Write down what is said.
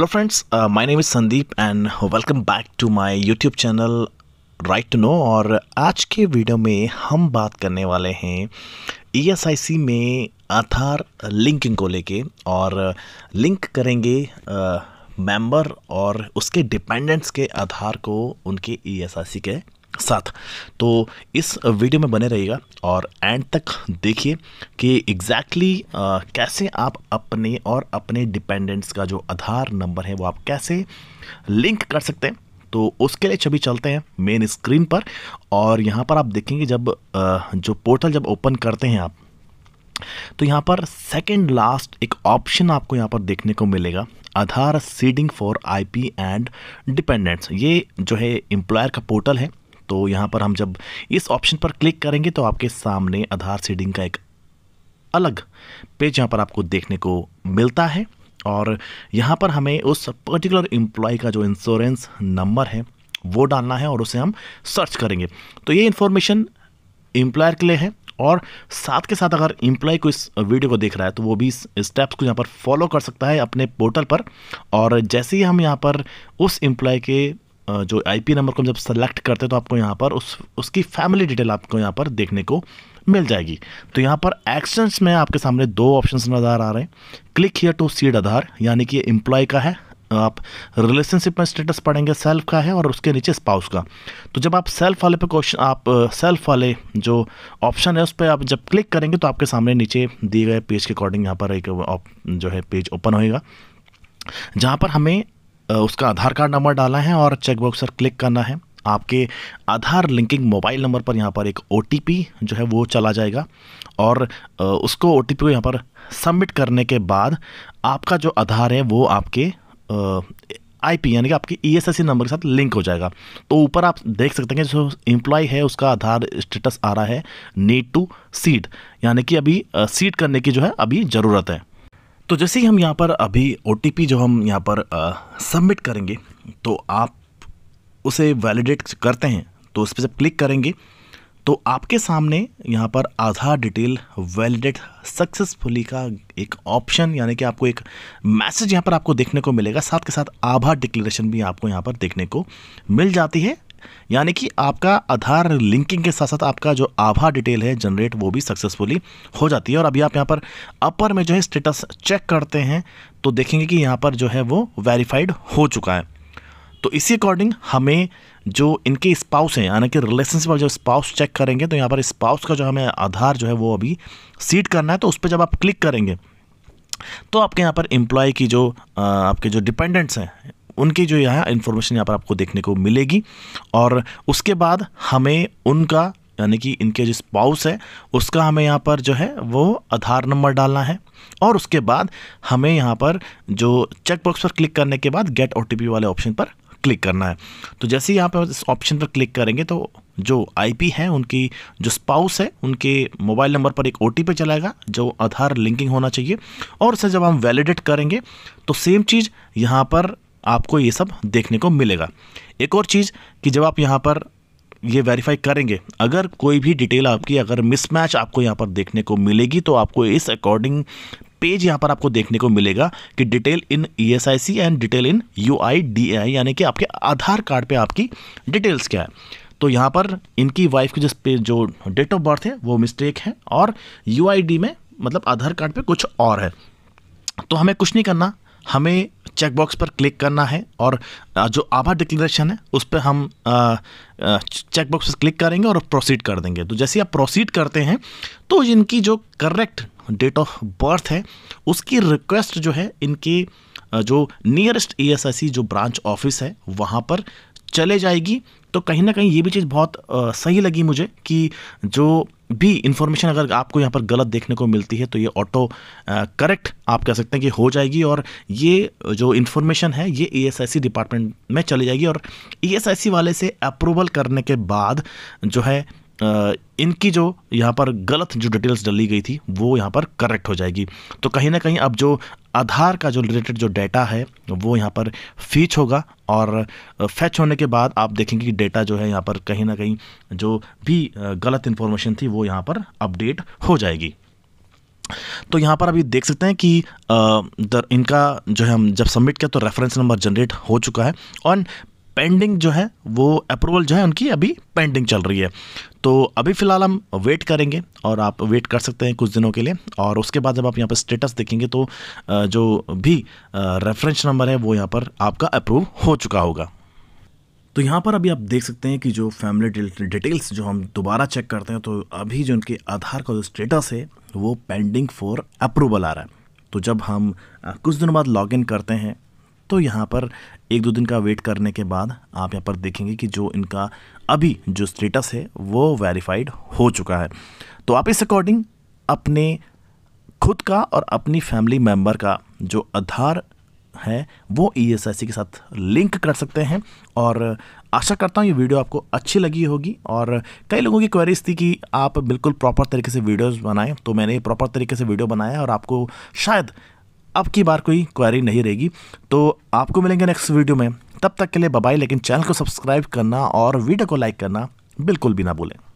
hello friends my name is Sandeep and welcome back to my YouTube channel right to know और आज के video में हम बात करने वाले हैं ईएसआईसी e में आधार लिंकिंग को लेके और लिंक करेंगे मेंबर uh, और उसके डिपेंडेंट्स के आधार को उनके ईएसआईसी e के साथ तो इस वीडियो में बने रहिएगा और एंड तक देखिए कि एग्जैक्टली कैसे आप अपने और अपने डिपेंडेंट्स का जो आधार नंबर है वो आप कैसे लिंक कर सकते हैं तो उसके लिए छवि चलते हैं मेन स्क्रीन पर और यहाँ पर आप देखेंगे जब जो पोर्टल जब ओपन करते हैं आप तो यहाँ पर सेकंड लास्ट एक ऑप्शन आपको यहाँ पर देखने को मिलेगा Aadhaar seeding for IP and dependents ये जो है एम्प्लॉयर का पोर्टल है तो यहाँ पर हम जब इस ऑप्शन पर क्लिक करेंगे तो आपके सामने आधार सीडिंग का एक अलग पेज यहाँ पर आपको देखने को मिलता है और यहाँ पर हमें उस पर्टिकुलर एम्प्लॉय का जो इंश्योरेंस नंबर है वो डालना है और उसे हम सर्च करेंगे तो ये इन्फॉर्मेशन एम्प्लॉयर के लिए है और साथ के साथ अगर एम्प्लॉय को इस वीडियो को देख रहा है तो वो भी इस स्टेप्स को यहाँ पर फॉलो कर सकता है अपने पोर्टल पर और जैसे ही हम यहाँ पर उस एम्प्लॉय के जो आईपी नंबर को हम जब सेलेक्ट करते हैं तो आपको यहाँ पर उस उसकी फैमिली डिटेल आपको यहाँ पर देखने को मिल जाएगी तो यहाँ पर एक्शंस में आपके सामने दो ऑप्शंस नज़र आ रहे हैं click here to seed Aadhaar यानी कि एम्प्लॉय का है आप रिलेशनशिप में स्टेटस पढ़ेंगे सेल्फ का है और उसके नीचे स्पाउस का तो जब आप सेल्फ वाले पे क्वेश्चन आप सेल्फ वाले जो ऑप्शन है उस पर आप जब क्लिक करेंगे तो आपके सामने नीचे दिए गए पेज के अकॉर्डिंग यहाँ पर एक जो है पेज ओपन होएगा जहाँ पर हमें उसका आधार कार्ड नंबर डालना है और चेकबॉक्स पर क्लिक करना है आपके आधार लिंकिंग मोबाइल नंबर पर यहाँ पर एक ओ जो है वो चला जाएगा और उसको ओ को यहाँ पर सबमिट करने के बाद आपका जो आधार है वो आपके पी यानी कि आपके सी e नंबर के साथ लिंक हो जाएगा तो ऊपर आप देख सकते हैं जो एम्प्लॉय है उसका आधार स्टेटस आ रहा है नीड टू सीड यानी कि अभी सीड करने की जो है अभी ज़रूरत है तो जैसे ही हम यहाँ पर अभी ओ जो हम यहाँ पर सबमिट करेंगे तो आप उसे वैलिडेट करते हैं तो उस पर जब क्लिक करेंगे तो आपके सामने यहाँ पर आधार डिटेल वैलिडेट सक्सेसफुली का एक ऑप्शन यानी कि आपको एक मैसेज यहाँ पर आपको देखने को मिलेगा साथ के साथ आभार डिक्लेरेशन भी आपको यहाँ पर देखने को मिल जाती है यानी कि आपका आधार लिंकिंग के साथ साथ आपका जो आभा डिटेल है जनरेट वो भी सक्सेसफुली हो जाती है और अभी आप यहाँ पर अपर में जो है स्टेटस चेक करते हैं तो देखेंगे कि यहाँ पर जो है वो वेरीफाइड हो चुका है तो इसी अकॉर्डिंग हमें जो इनके स्पाउस हैं यानी कि रिलेशनशिप जो स्पाउस चेक करेंगे तो यहाँ पर स्पाउस का जो हमें आधार जो है वो अभी सीट करना है तो उस पर जब आप क्लिक करेंगे तो आपके यहाँ पर एम्प्लॉय की जो आपके जो डिपेंडेंट्स हैं उनकी जो यहाँ इन्फॉर्मेशन यहाँ पर आपको देखने को मिलेगी और उसके बाद हमें उनका यानी कि इनके जो स्पाउस है उसका हमें यहाँ पर जो है वो आधार नंबर डालना है और उसके बाद हमें यहाँ पर जो चेक बॉक्स पर क्लिक करने के बाद गेट ओ वाले ऑप्शन पर क्लिक करना है तो जैसे ही यहाँ पर इस ऑप्शन पर क्लिक करेंगे तो जो आईपी है उनकी जो स्पाउस है उनके मोबाइल नंबर पर एक ओ टी चलाएगा जो आधार लिंकिंग होना चाहिए और उसे जब हम वैलिडेट करेंगे तो सेम चीज़ यहाँ पर आपको ये सब देखने को मिलेगा एक और चीज़ कि जब आप यहाँ पर ये वेरीफाई करेंगे अगर कोई भी डिटेल आपकी अगर मिसमैच आपको यहाँ पर देखने को मिलेगी तो आपको इस अकॉर्डिंग पेज यहाँ पर आपको देखने को मिलेगा कि detail in E S I C and detail in U I D I यानी कि आपके आधार कार्ड पे आपकी डिटेल्स क्या है तो यहाँ पर इनकी वाइफ की जिस पे जो डेट ऑफ बर्थ है वो मिस्टेक है और यू आई डी में मतलब आधार कार्ड पे कुछ और है तो हमें कुछ नहीं करना हमें चेकबॉक्स पर क्लिक करना है और जो आभा डिक्लेरेशन है उस पर हम चेकबॉक्स पर क्लिक करेंगे और प्रोसीड कर देंगे तो जैसे आप प्रोसीड करते हैं तो इनकी जो करेक्ट डेट ऑफ बर्थ है उसकी रिक्वेस्ट जो है इनकी जो नियरेस्ट ई e जो ब्रांच ऑफिस है वहाँ पर चले जाएगी तो कहीं ना कहीं ये भी चीज़ बहुत आ, सही लगी मुझे कि जो भी इन्फॉर्मेशन अगर आपको यहाँ पर गलत देखने को मिलती है तो ये ऑटो करेक्ट आप कह सकते हैं कि हो जाएगी और ये जो इन्फॉर्मेशन है ये ई डिपार्टमेंट में चली जाएगी और ई वाले से अप्रूवल करने के बाद जो है इनकी जो यहाँ पर गलत जो डिटेल्स डली गई थी वो यहाँ पर करेक्ट हो जाएगी तो कहीं ना कहीं अब जो आधार का जो रिलेटेड जो डेटा है वो यहाँ पर फीच होगा और फैच होने के बाद आप देखेंगे कि डेटा जो है यहाँ पर कहीं ना कहीं जो भी गलत इन्फॉर्मेशन थी वो यहाँ पर अपडेट हो जाएगी तो यहाँ पर अभी देख सकते हैं कि इनका जो है हम जब सबमिट किया तो रेफरेंस नंबर जनरेट हो चुका है और पेंडिंग जो है वो अप्रूवल जो है उनकी अभी पेंडिंग चल रही है तो अभी फ़िलहाल हम वेट करेंगे और आप वेट कर सकते हैं कुछ दिनों के लिए और उसके बाद जब आप यहाँ पर स्टेटस देखेंगे तो जो भी रेफरेंस नंबर है वो यहाँ पर आपका अप्रूव हो चुका होगा तो यहाँ पर अभी आप देख सकते हैं कि जो फैमिली डिटेल्स जो हम दोबारा चेक करते हैं तो अभी जो उनके आधार का जो स्टेटस है वो पेंडिंग फॉर अप्रूवल आ रहा है तो जब हम कुछ दिनों बाद लॉगिन करते हैं तो यहाँ पर एक दो दिन का वेट करने के बाद आप यहाँ पर देखेंगे कि जो इनका अभी जो स्टेटस है वो वेरीफाइड हो चुका है तो आप इस अकॉर्डिंग अपने खुद का और अपनी फैमिली मेम्बर का जो आधार है वो ई e के साथ लिंक कर सकते हैं और आशा करता हूँ ये वीडियो आपको अच्छी लगी होगी और कई लोगों की क्वेरीज थी कि आप बिल्कुल प्रॉपर तरीके से वीडियोस बनाएं तो मैंने प्रॉपर तरीके से वीडियो बनाया और आपको शायद अब की बार कोई क्वेरी नहीं रहेगी तो आपको मिलेंगे नेक्स्ट वीडियो में तब तक के लिए बबाई लेकिन चैनल को सब्सक्राइब करना और वीडियो को लाइक करना बिल्कुल भी ना भूलें